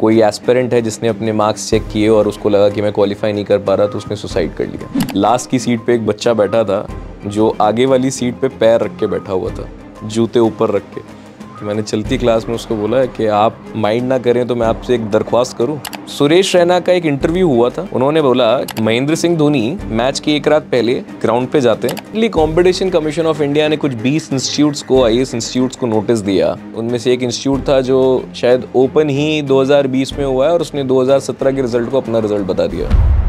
कोई एस्पेरेंट है जिसने अपने मार्क्स चेक किए और उसको लगा कि मैं क्वालिफाई नहीं कर पा रहा तो उसने सुसाइड कर लिया लास्ट की सीट पे एक बच्चा बैठा था जो आगे वाली सीट पे पैर रख के बैठा हुआ था जूते ऊपर रख के कि मैंने चलती क्लास में उसको बोला कि आप माइंड ना करें तो मैं आपसे एक दरख्वास्त करूँ सुरेश रैना का एक इंटरव्यू हुआ था उन्होंने बोला महेंद्र सिंह धोनी मैच की एक रात पहले ग्राउंड पे जाते हैं कंपटीशन कमीशन ऑफ इंडिया ने कुछ 20 इंस्टीट्यूट्स को आई इंस्टीट्यूट्स को नोटिस दिया उनमें से एक इंस्टीट्यूट था जो शायद ओपन ही 2020 में हुआ है और उसने 2017 के रिजल्ट को अपना रिजल्ट बता दिया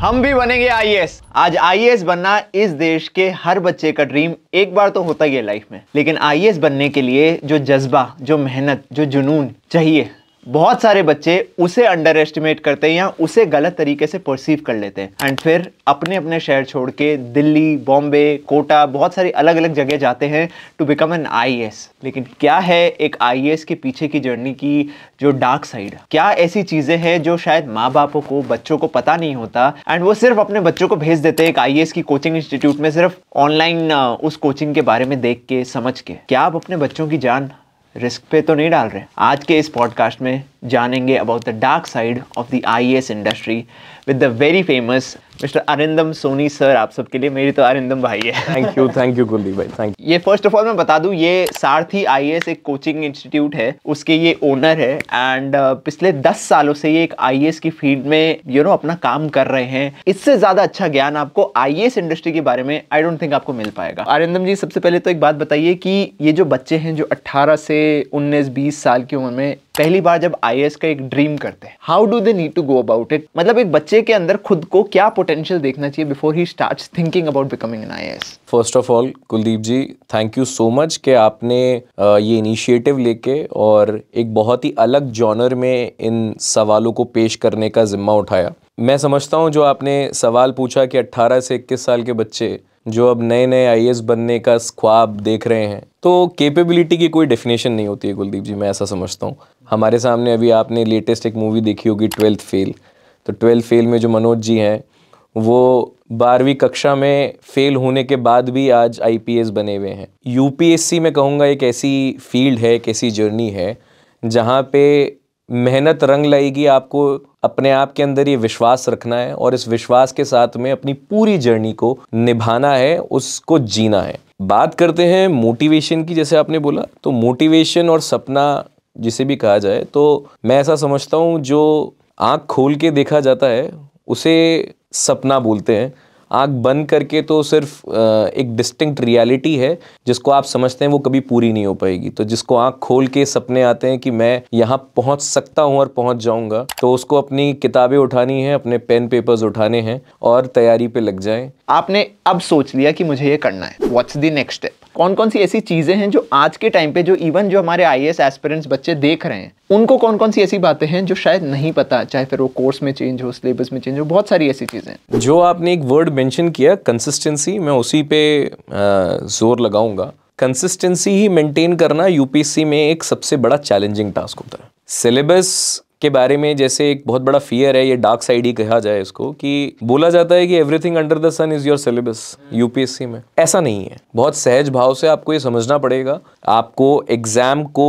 हम भी बनेंगे आईएएस आज आईएएस बनना इस देश के हर बच्चे का ड्रीम एक बार तो होता ही है लाइफ में लेकिन आईएएस बनने के लिए जो जज्बा जो मेहनत जो जुनून चाहिए बहुत सारे बच्चे उसे अंडर एस्टिमेट करते हैं या उसे गलत तरीके से परसीव कर लेते हैं एंड फिर अपने अपने शहर छोड़ के दिल्ली बॉम्बे कोटा बहुत सारी अलग अलग जगह जाते हैं टू बिकम एन आई लेकिन क्या है एक आई के पीछे की जर्नी की जो डार्क साइड क्या ऐसी चीज़ें हैं जो शायद माँ बापों को बच्चों को पता नहीं होता एंड वो सिर्फ अपने बच्चों को भेज देते हैं एक आई की कोचिंग इंस्टीट्यूट में सिर्फ ऑनलाइन उस कोचिंग के बारे में देख के समझ के क्या आप अपने बच्चों की जान रिस्क पे तो नहीं डाल रहे आज के इस पॉडकास्ट में जानेंगे about the dark side of the I industry with the very famous mister Arindam Soni sir आप सबके लिए मेरी तो अरिंदम भाई है thank you thank you Kuldeep भाई थैंक यू ये फर्स्ट ऑफ ऑल मैं बता दूं ये सारथी आई एक कोचिंग इंस्टीट्यूट है उसके ये ओनर है एंड uh, पिछले दस सालों से ये एक आई की फील्ड में यू you नो know, अपना काम कर रहे हैं इससे ज्यादा अच्छा ज्ञान आपको आई इंडस्ट्री के बारे में आई डोंट थिंक आपको मिल पाएगा अरिंदम जी सबसे पहले तो एक बात बताइए कि ये जो बच्चे हैं जो अट्ठारह से उन्नीस बीस साल की उम्र में पहली बार जब आई का एक ड्रीम करते हैं how do they need to go about it मतलब एक बच्चे के अंदर खुद को क्या पोटेंशियल देखना चाहिए बिफोर ही start thinking about becoming an I first of all Kuldeep ji thank you so much कि आपने ये इनिशिएटिव लेके और एक बहुत ही अलग जॉनर में इन सवालों को पेश करने का जिम्मा उठाया मैं समझता हूँ जो आपने सवाल पूछा कि 18 से 21 साल के बच्चे जो अब नए नए आई बनने का ख्वाब देख रहे हैं तो कैपेबिलिटी की कोई डेफिनेशन नहीं होती है कुलदीप जी मैं ऐसा समझता हूँ हमारे सामने अभी आपने लेटेस्ट एक मूवी देखी होगी ट्वेल्थ फेल तो ट्वेल्थ फेल में जो मनोज जी हैं वो बारहवीं कक्षा में फेल होने के बाद भी आज आई बने हुए हैं यू में कहूँगा एक ऐसी फील्ड है एक ऐसी जर्नी है जहाँ पे मेहनत रंग लाएगी आपको अपने आप के अंदर ये विश्वास रखना है और इस विश्वास के साथ में अपनी पूरी जर्नी को निभाना है उसको जीना है बात करते हैं मोटिवेशन की जैसे आपने बोला तो मोटिवेशन और सपना जिसे भी कहा जाए तो मैं ऐसा समझता हूँ जो आँख खोल के देखा जाता है उसे सपना बोलते हैं आँख बंद करके तो सिर्फ एक डिस्टिंक्ट रियलिटी है जिसको आप समझते हैं वो कभी पूरी नहीं हो पाएगी तो जिसको आँख खोल के सपने आते हैं कि मैं यहाँ पहुँच सकता हूँ और पहुँच जाऊँगा तो उसको अपनी किताबें उठानी हैं अपने पेन पेपर्स उठाने हैं और तैयारी पे लग जाएं आपने अब सोच लिया कि मुझे ये करना है व्हाट्स दी नेक्स्ट स्टेप कौन कौन सी ऐसी चीज़ें हैं जो आज के टाइम पे जो इवन जो हमारे आई एस एस्पिरेंट्स बच्चे देख रहे हैं उनको कौन कौन सी ऐसी बातें हैं जो शायद नहीं पता चाहे फिर वो कोर्स में चेंज हो सिलेबस में चेंज हो बहुत सारी ऐसी चीज़ें जो आपने एक वर्ड मेंशन किया कंसिस्टेंसी मैं उसी पे जोर लगाऊंगा कंसिस्टेंसी ही मेंटेन करना यूपीएससी में एक सबसे बड़ा चैलेंजिंग टास्क होता है सिलेबस के बारे में जैसे एक बहुत बड़ा फियर है ये डार्क साइड ही कहा जाए इसको कि बोला जाता है कि everything under the sun is your syllabus UPSC में ऐसा नहीं है बहुत सहज भाव से आपको ये समझना पड़ेगा आपको एग्जाम को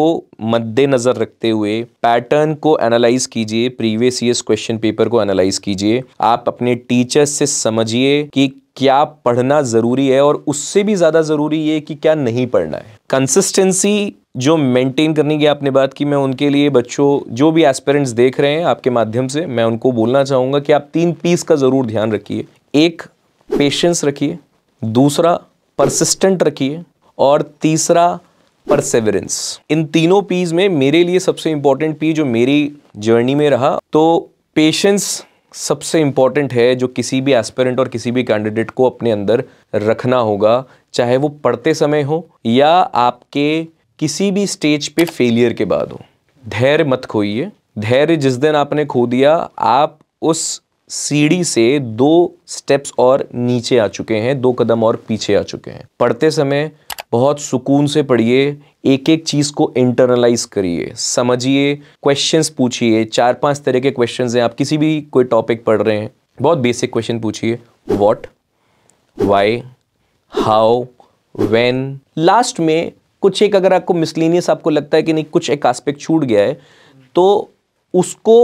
मद्देनजर रखते हुए पैटर्न को एनालाइज कीजिए प्रीवियस ईयर क्वेश्चन पेपर को एनालाइज कीजिए आप अपने टीचर्स से समझिए कि क्या पढ़ना ज़रूरी है और उससे भी ज़्यादा ज़रूरी ये कि क्या नहीं पढ़ना है कंसिस्टेंसी जो मेंटेन करने की आपने बात की मैं उनके लिए बच्चों जो भी एस्पेरेंट्स देख रहे हैं आपके माध्यम से मैं उनको बोलना चाहूँगा कि आप तीन पीस का ज़रूर ध्यान रखिए एक पेशेंस रखिए दूसरा परसिस्टेंट रखिए और तीसरा परसेवरेंस इन तीनों पीज में मेरे लिए सबसे इम्पॉर्टेंट पी जो मेरी जर्नी में रहा तो पेशेंस सबसे इम्पॉर्टेंट है जो किसी भी एस्पेरेंट और किसी भी कैंडिडेट को अपने अंदर रखना होगा चाहे वो पढ़ते समय हो या आपके किसी भी स्टेज पे फेलियर के बाद हो धैर्य मत खोइए धैर्य जिस दिन आपने खो दिया आप उस सीढ़ी से दो स्टेप्स और नीचे आ चुके हैं दो कदम और पीछे आ चुके हैं पढ़ते समय बहुत सुकून से पढ़िए एक एक चीज़ को इंटरनलाइज करिए समझिए क्वेश्चंस पूछिए चार पांच तरह के क्वेश्चंस हैं आप किसी भी कोई टॉपिक पढ़ रहे हैं बहुत बेसिक क्वेश्चन पूछिए what why how when last में कुछ एक अगर आपको मिसलिनियस आपको लगता है कि नहीं कुछ एक आस्पेक्ट छूट गया है तो उसको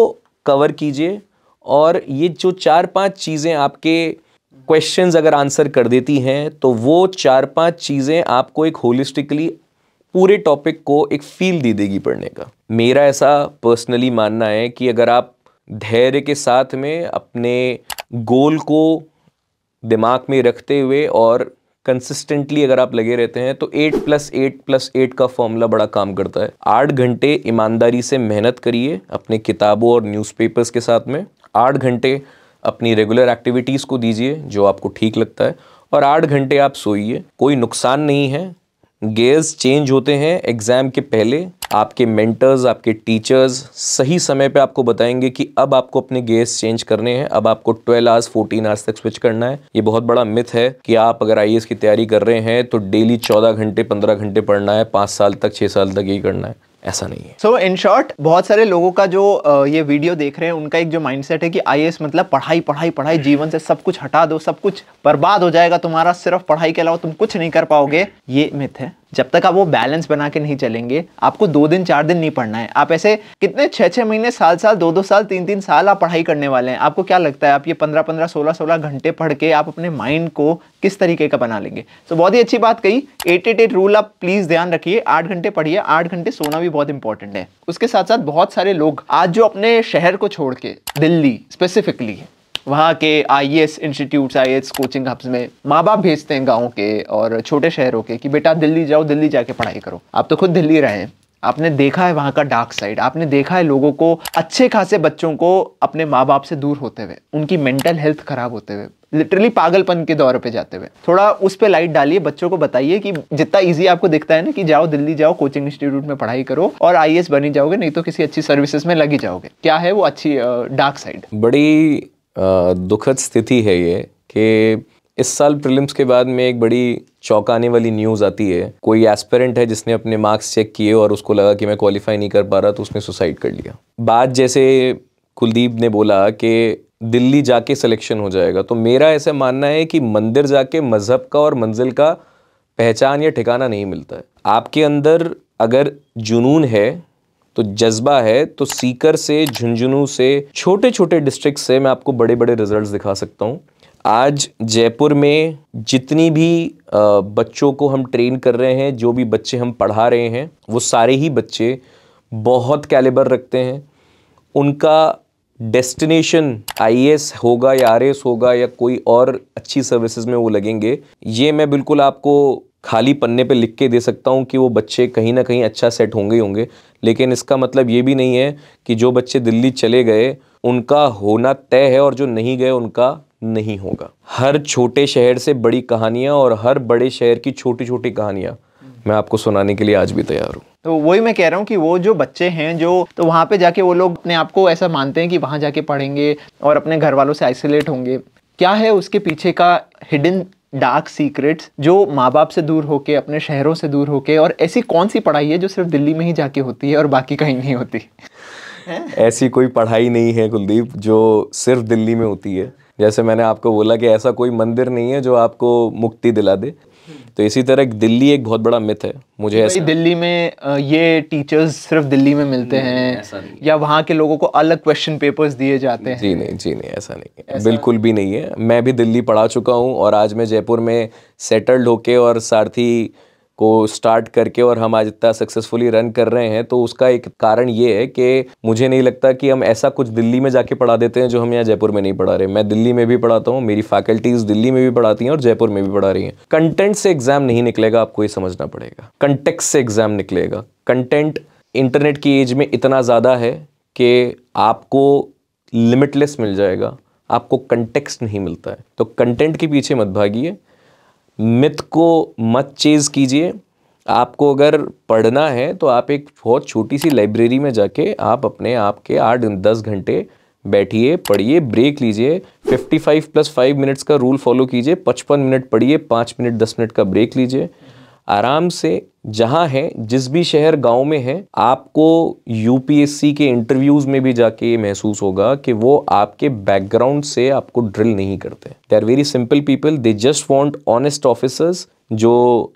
कवर कीजिए और ये जो चार पांच चीज़ें आपके क्वेश्चंस अगर आंसर कर देती हैं तो वो चार पांच चीज़ें आपको एक होलिस्टिकली पूरे टॉपिक को एक फील दे देगी पढ़ने का मेरा ऐसा पर्सनली मानना है कि अगर आप धैर्य के साथ में अपने गोल को दिमाग में रखते हुए और कंसिस्टेंटली अगर आप लगे रहते हैं तो eight plus eight plus eight का फॉर्मूला बड़ा काम करता है आठ घंटे ईमानदारी से मेहनत करिए अपने किताबों और न्यूज़पेपर्स के साथ में आठ घंटे अपनी रेगुलर एक्टिविटीज़ को दीजिए जो आपको ठीक लगता है और आठ घंटे आप सोइए कोई नुकसान नहीं है गेयर्स चेंज होते हैं एग्ज़ाम के पहले आपके मेंटर्स आपके टीचर्स सही समय पे आपको बताएंगे कि अब आपको अपने गेयर्स चेंज करने हैं अब आपको 12 आवर्स 14 आवर्स तक स्विच करना है ये बहुत बड़ा मिथ है कि आप अगर आई e की तैयारी कर रहे हैं तो डेली 14 घंटे 15 घंटे पढ़ना है पाँच साल तक छः साल तक यही करना है ऐसा नहीं है सो इन शॉर्ट बहुत सारे लोगों का जो ये वीडियो देख रहे हैं उनका एक जो माइंडसेट है कि आई मतलब पढ़ाई पढ़ाई पढ़ाई हम्म। जीवन से सब कुछ हटा दो सब कुछ बर्बाद हो जाएगा तुम्हारा सिर्फ पढ़ाई के अलावा तुम कुछ नहीं कर पाओगे ये मिथ है जब तक आप वो बैलेंस बना के नहीं चलेंगे आपको दो दिन चार दिन नहीं पढ़ना है आप ऐसे कितने छः छः महीने साल साल दो दो साल तीन तीन साल आप पढ़ाई करने वाले हैं आपको क्या लगता है आप ये पंद्रह पंद्रह सोलह सोलह घंटे पढ़ के आप अपने माइंड को किस तरीके का बना लेंगे तो बहुत ही अच्छी बात कही एट एट एट रूल आप प्लीज़ ध्यान रखिए आठ घंटे पढ़िए आठ घंटे सोना भी बहुत इंपॉर्टेंट है उसके साथ साथ बहुत सारे लोग आज जो अपने शहर को छोड़ के दिल्ली स्पेसिफिकली वहाँ के I S institutes I S coaching hubs में माँ बाप भेजते हैं गाँव के और छोटे शहरों के कि बेटा दिल्ली जाओ दिल्ली जाके पढ़ाई करो आप तो खुद दिल्ली रहे हैं आपने देखा है वहाँ का डार्क साइड आपने देखा है लोगों को अच्छे खासे बच्चों को अपने माँ बाप से दूर होते हुए उनकी मेंटल हेल्थ खराब होते हुए लिटरली पागलपन के दौर पे जाते हुए थोड़ा उस पर लाइट डालिए बच्चों को बताइए कि जितना इजी आपको दिखता है ना कि जाओ दिल्ली जाओ कोचिंग इंस्टीट्यूट में पढ़ाई करो और आई e बनी जाओगे नहीं तो किसी अच्छी सर्विसेज में लगी जाओगे क्या है वो अच्छी डार्क साइड बड़ी दुखद स्थिति है ये कि इस साल प्रिलिम्स के बाद में एक बड़ी चौंकाने वाली न्यूज़ आती है कोई एस्पेरेंट है जिसने अपने मार्क्स चेक किए और उसको लगा कि मैं क्वालिफाई नहीं कर पा रहा तो उसने सुसाइड कर लिया बाद जैसे कुलदीप ने बोला कि दिल्ली जाके सिलेक्शन हो जाएगा तो मेरा ऐसा मानना है कि मंदिर जाके मज़हब का और मंजिल का पहचान या ठिकाना नहीं मिलता है आपके अंदर अगर जुनून है तो जज्बा है तो सीकर से झुंझुनू से छोटे छोटे डिस्ट्रिक्ट से मैं आपको बड़े बड़े रिजल्ट दिखा सकता हूँ आज जयपुर में जितनी भी बच्चों को हम ट्रेन कर रहे हैं जो भी बच्चे हम पढ़ा रहे हैं वो सारे ही बच्चे बहुत कैलिबर रखते हैं उनका डेस्टिनेशन आई होगा या आर होगा या कोई और अच्छी सर्विसेज में वो लगेंगे ये मैं बिल्कुल आपको खाली पन्ने पे लिख के दे सकता हूँ कि वो बच्चे कहीं ना कहीं अच्छा सेट होंगे ही होंगे लेकिन इसका मतलब ये भी नहीं है कि जो बच्चे दिल्ली चले गए उनका होना तय है और जो नहीं गए उनका नहीं होगा हर छोटे शहर से बड़ी कहानियाँ और हर बड़े शहर की छोटी छोटी कहानियाँ मैं आपको सुनाने के लिए आज भी तैयार हूँ तो वही मैं कह रहा हूँ कि वो जो बच्चे हैं जो तो वहाँ पे जाके वो लोग अपने आप को ऐसा मानते हैं कि वहाँ जाके पढ़ेंगे और अपने घर वालों से आइसोलेट होंगे क्या है उसके पीछे का हिडन डार्क सीक्रेट्स जो माँ बाप से दूर होके अपने शहरों से दूर होके और ऐसी कौन सी पढ़ाई है जो सिर्फ दिल्ली में ही जाके होती है और बाकी कहीं नहीं होती ऐसी कोई पढ़ाई नहीं है कुलदीप जो सिर्फ दिल्ली में होती है जैसे मैंने आपको बोला कि ऐसा कोई मंदिर नहीं है जो आपको मुक्ति दिला दे तो इसी तरह दिल्ली एक बहुत बड़ा मिथ है मुझे ऐसा दिल्ली में ये टीचर्स सिर्फ दिल्ली में मिलते हैं या वहाँ के लोगों को अलग क्वेश्चन पेपर्स दिए जाते हैं जी नहीं जी नहीं ऐसा नहीं है बिल्कुल भी नहीं है मैं भी दिल्ली पढ़ा चुका हूँ और आज मैं जयपुर में सेटल्ड होके और साथ ही को स्टार्ट करके और हम आज इतना सक्सेसफुली रन कर रहे हैं तो उसका एक कारण ये है कि मुझे नहीं लगता कि हम ऐसा कुछ दिल्ली में जाके पढ़ा देते हैं जो हम यहाँ जयपुर में नहीं पढ़ा रहे मैं दिल्ली में भी पढ़ाता हूँ मेरी फैकल्टीज़ दिल्ली में भी पढ़ाती हैं और जयपुर में भी पढ़ा रही हैं कंटेंट से एग्जाम नहीं निकलेगा आपको ये समझना पड़ेगा कंटेक्स से एग्जाम निकलेगा कंटेंट इंटरनेट की एज में इतना ज़्यादा है कि आपको लिमिटलेस मिल जाएगा आपको कंटेक्स्ट नहीं मिलता है तो कंटेंट के पीछे मत भागिए मिथ को मत चेज़ कीजिए आपको अगर पढ़ना है तो आप एक बहुत छोटी सी लाइब्रेरी में जाके आप अपने आप के आठ दस घंटे बैठिए पढ़िए ब्रेक लीजिए 55 प्लस फाइव मिनट्स का रूल फॉलो कीजिए 55 मिनट पढ़िए पाँच मिनट दस मिनट का ब्रेक लीजिए आराम से जहाँ है जिस भी शहर गांव में है आपको यूपीएससी के इंटरव्यूज़ में भी जाके ये महसूस होगा कि वो आपके बैकग्राउंड से आपको ड्रिल नहीं करते they are very simple people they just want honest officers जो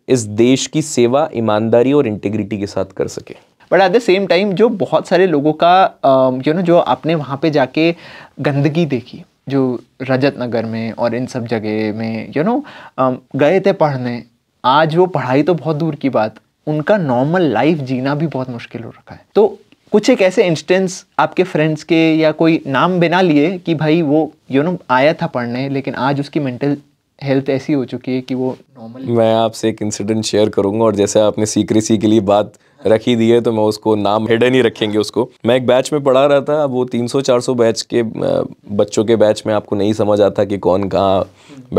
इस देश की सेवा ईमानदारी और इंटीग्रिटी के साथ कर सके but at the same time जो बहुत सारे लोगों का यू um, नो जो आपने वहाँ पे जाके गंदगी देखी जो रजत नगर में और इन सब जगह में यू नो um, गए थे पढ़ने आज वो पढ़ाई तो बहुत दूर की बात उनका नॉर्मल लाइफ जीना भी बहुत मुश्किल हो रखा है तो कुछ एक ऐसे इंस्टेंस आपके फ्रेंड्स के या कोई नाम बिना लिए कि भाई वो यू नो आया था पढ़ने लेकिन आज उसकी मेंटल हेल्थ ऐसी हो चुकी है कि वो नॉर्मल मैं आपसे एक इंसिडेंट शेयर करूंगा और जैसे आपने सीक्रेसी के लिए बात रखी दी है तो मैं उसको नाम हिडन ही रखेंगे उसको मैं एक बैच में पढ़ा रहा था वो 300-400 बैच के बच्चों के बैच में आपको नहीं समझ आता कि कौन कहाँ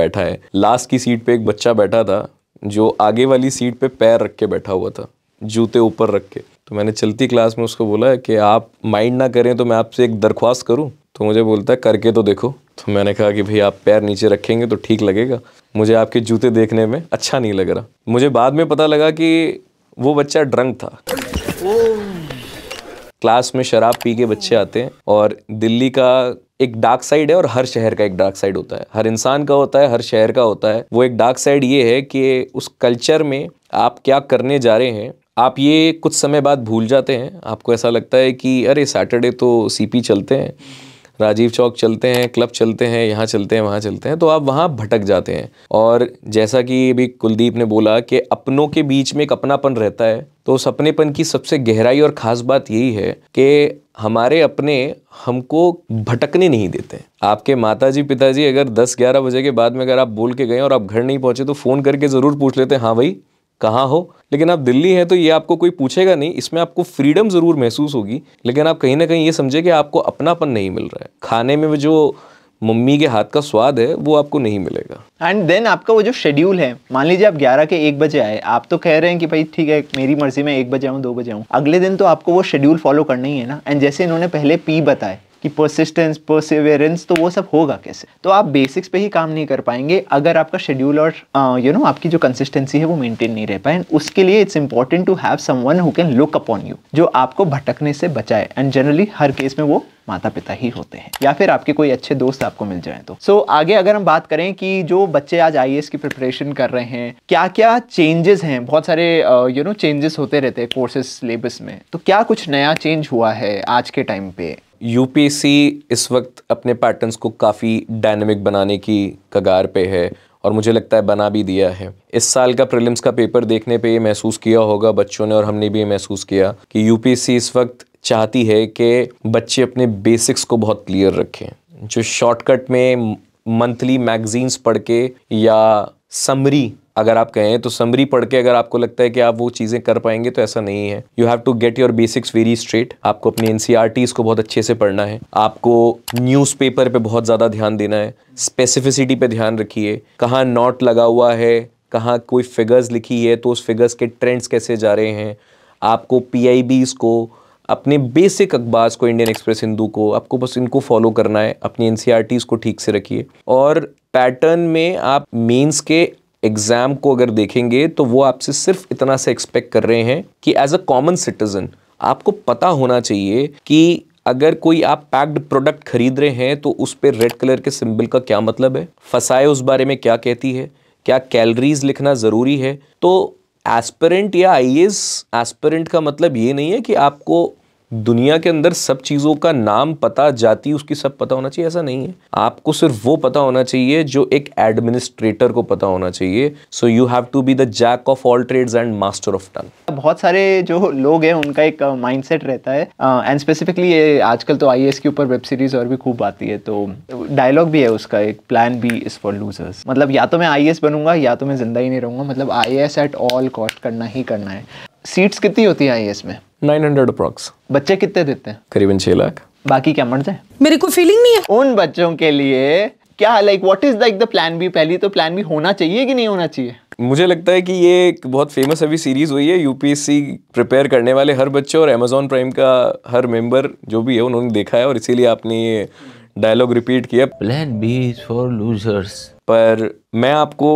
बैठा है लास्ट की सीट पे एक बच्चा बैठा था जो आगे वाली सीट पे पैर रख के बैठा हुआ था जूते ऊपर रख के तो मैंने चलती क्लास में उसको बोला कि आप माइंड ना करें तो मैं आपसे एक दरख्वास्त करूँ तो मुझे बोलता है करके तो देखो तो मैंने कहा कि भाई आप पैर नीचे रखेंगे तो ठीक लगेगा मुझे आपके जूते देखने में अच्छा नहीं लग रहा मुझे बाद में पता लगा कि वो बच्चा ड्रंक था क्लास में शराब पी के बच्चे आते हैं और दिल्ली का एक डार्क साइड है और हर शहर का एक डार्क साइड होता है हर इंसान का होता है हर शहर का होता है वो एक डार्क साइड ये है कि उस कल्चर में आप क्या करने जा रहे हैं आप ये कुछ समय बाद भूल जाते हैं आपको ऐसा लगता है कि अरे सैटरडे तो सीपी चलते हैं राजीव चौक चलते हैं क्लब चलते हैं यहाँ चलते हैं वहाँ चलते हैं तो आप वहाँ भटक जाते हैं और जैसा कि अभी कुलदीप ने बोला कि अपनों के बीच में एक अपनापन रहता है तो उस अपनेपन की सबसे गहराई और ख़ास बात यही है कि हमारे अपने हमको भटकने नहीं देते आपके माता जी पिताजी अगर 10-11 बजे के बाद में अगर आप बोल के गए और आप घर नहीं पहुँचे तो फ़ोन करके ज़रूर पूछ लेते हैं हाँ भाई कहाँ हो लेकिन आप दिल्ली हैं तो ये आपको कोई पूछेगा नहीं इसमें आपको फ्रीडम ज़रूर महसूस होगी लेकिन आप कहीं ना कहीं ये समझे कि आपको अपनापन नहीं मिल रहा है खाने में जो मम्मी के हाथ का स्वाद है वो आपको नहीं मिलेगा एंड देन आपका वो जो शेड्यूल है मान लीजिए आप 11 के एक बजे आए आप तो कह रहे हैं कि भाई ठीक है मेरी मर्जी में एक बजे आऊँ दो बजे आऊँ अगले दिन तो आपको वो शेड्यूल फॉलो करना ही है ना एंड जैसे इन्होंने पहले पी बताए कि परसिस्टेंस परसिवेरेंस तो वो सब होगा कैसे तो आप बेसिक्स पे ही काम नहीं कर पाएंगे अगर आपका शेड्यूल और यू uh, नो आपकी जो कंसिस्टेंसी है वो मेंटेन नहीं रह पाए उसके लिए it's important to have someone who can look upon you जो आपको भटकने से बचाए एंड जनरली हर केस में वो माता पिता ही होते हैं या फिर आपके कोई अच्छे दोस्त आपको मिल जाए तो सो so, आगे अगर हम बात करें कि जो बच्चे आज आई की प्रिपरेशन कर रहे हैं क्या क्या चेंजेस हैं बहुत सारे यू नो चेंजेस होते रहते हैं कोर्सेज सिलेबस में तो क्या कुछ नया चेंज हुआ है आज के टाइम पे यूपीएससी इस वक्त अपने पैटर्न्स को काफ़ी डायनेमिक बनाने की कगार पे है और मुझे लगता है बना भी दिया है इस साल का प्रिलिम्स का पेपर देखने पे ये महसूस किया होगा बच्चों ने और हमने भी ये महसूस किया कि यूपीएससी इस वक्त चाहती है कि बच्चे अपने बेसिक्स को बहुत क्लियर रखें जो शॉर्टकट में मंथली मैगजीन्स पढ़ के या समरी अगर आप कहें तो समरी पढ़ के अगर आपको लगता है कि आप वो चीज़ें कर पाएंगे तो ऐसा नहीं है you have to get your basics very straight आपको अपने एनसीआर e को बहुत अच्छे से पढ़ना है आपको न्यूज पे बहुत ज़्यादा ध्यान देना है स्पेसिफिसिटी पे ध्यान रखिए कहाँ नॉट लगा हुआ है कहाँ कोई फिगर्स लिखी है तो उस फिगर्स के ट्रेंड्स कैसे जा रहे हैं आपको पी को अपने बेसिक अखबार को इंडियन एक्सप्रेस हिंदू को आपको बस इनको फॉलो करना है अपनी एन e को ठीक से रखिए और पैटर्न में आप मेंस के एग्ज़ाम को अगर देखेंगे तो वो आपसे सिर्फ इतना से एक्सपेक्ट कर रहे हैं कि एज अ कॉमन सिटीज़न आपको पता होना चाहिए कि अगर कोई आप पैक्ड प्रोडक्ट खरीद रहे हैं तो उस पर रेड कलर के सिंबल का क्या मतलब है फसाए उस बारे में क्या कहती है क्या कैलरीज लिखना ज़रूरी है तो एस्परेंट या आई एस का मतलब ये नहीं है कि आपको दुनिया के अंदर सब चीज़ों का नाम पता जाती उसकी सब पता होना चाहिए ऐसा नहीं है आपको सिर्फ वो पता होना चाहिए जो एक एडमिनिस्ट्रेटर को पता होना चाहिए so you have to be the jack of all trades and master of ton बहुत सारे जो लोग हैं उनका एक माइंडसेट uh, रहता है एंड uh, स्पेसिफिकली ये आजकल तो आई के ऊपर वेब सीरीज और भी खूब आती है तो डायलॉग भी है उसका एक plan B is for losers मतलब या तो मैं आई बनूंगा या तो मैं जिंदा ही नहीं रहूंगा मतलब आई एट ऑल कॉस्ट करना ही करना है सीट्स कितनी होती हैं आई में नाइन हंड्रेड अप्रोक्स बच्चे कितने देते हैं करीबन छह लाख बाकी क्या मर जाए मेरे को फीलिंग नहीं है उन बच्चों के लिए क्या like what is like the plan B पहली तो प्लान बी होना चाहिए कि नहीं होना चाहिए मुझे लगता है कि ये एक बहुत फेमस अभी सीरीज़ हुई है यूपीएससी प्रिपेयर करने वाले हर बच्चे और अमेजोन प्राइम का हर मेंबर जो भी है उन्होंने देखा है और इसीलिए आपने ये डायलॉग रिपीट किया plan B is for losers पर मैं आपको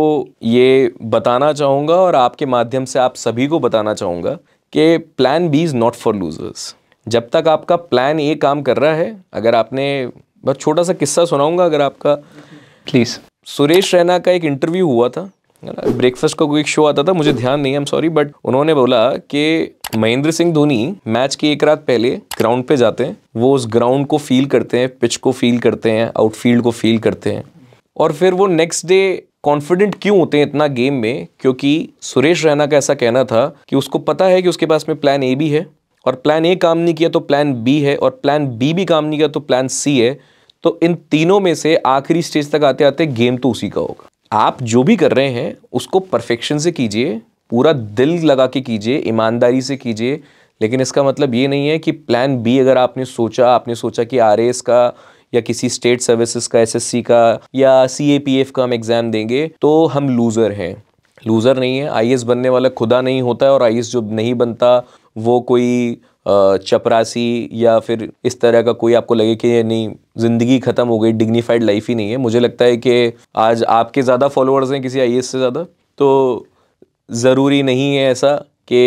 ये बताना चाहूँगा और आपके माध्यम से आप सभी को बताना चाहूँगा कि plan B is not for losers जब तक आपका प्लान ए काम कर रहा है अगर आपने बस छोटा सा किस्सा सुनाऊंगा अगर आपका प्लीज़ सुरेश रैना का एक इंटरव्यू हुआ था ब्रेकफास्ट का कोई एक शो आता था मुझे ध्यान नहीं आई एम सॉरी बट उन्होंने बोला कि महेंद्र सिंह धोनी मैच के एक रात पहले ग्राउंड पे जाते हैं वो उस ग्राउंड को फील करते हैं पिच को फील करते हैं आउटफील्ड को फील करते हैं और फिर वो नेक्स्ट डे कॉन्फिडेंट क्यों होते हैं इतना गेम में क्योंकि सुरेश रैना का ऐसा कहना था कि उसको पता है कि उसके पास में प्लान ए भी है और प्लान ए काम नहीं किया तो प्लान बी है और प्लान बी भी काम नहीं किया तो प्लान सी है तो इन तीनों में से आखिरी स्टेज तक आते आते गेम तो उसी का होगा आप जो भी कर रहे हैं उसको परफेक्शन से कीजिए पूरा दिल लगा के कीजिए ईमानदारी से कीजिए लेकिन इसका मतलब ये नहीं है कि प्लान बी अगर आपने सोचा आपने सोचा कि आर का या किसी स्टेट सर्विसेज का एसएससी का या सीएपीएफ का हम एग्ज़ाम देंगे तो हम लूज़र हैं लूज़र नहीं है आई बनने वाला खुदा नहीं होता है और आई जो नहीं बनता वो कोई चपरासी या फिर इस तरह का कोई आपको लगे कि नहीं ज़िंदगी ख़त्म हो गई डिग्निफाइड लाइफ ही नहीं है मुझे लगता है कि आज आपके ज़्यादा फॉलोअर्स हैं किसी आई से ज़्यादा तो ज़रूरी नहीं है ऐसा कि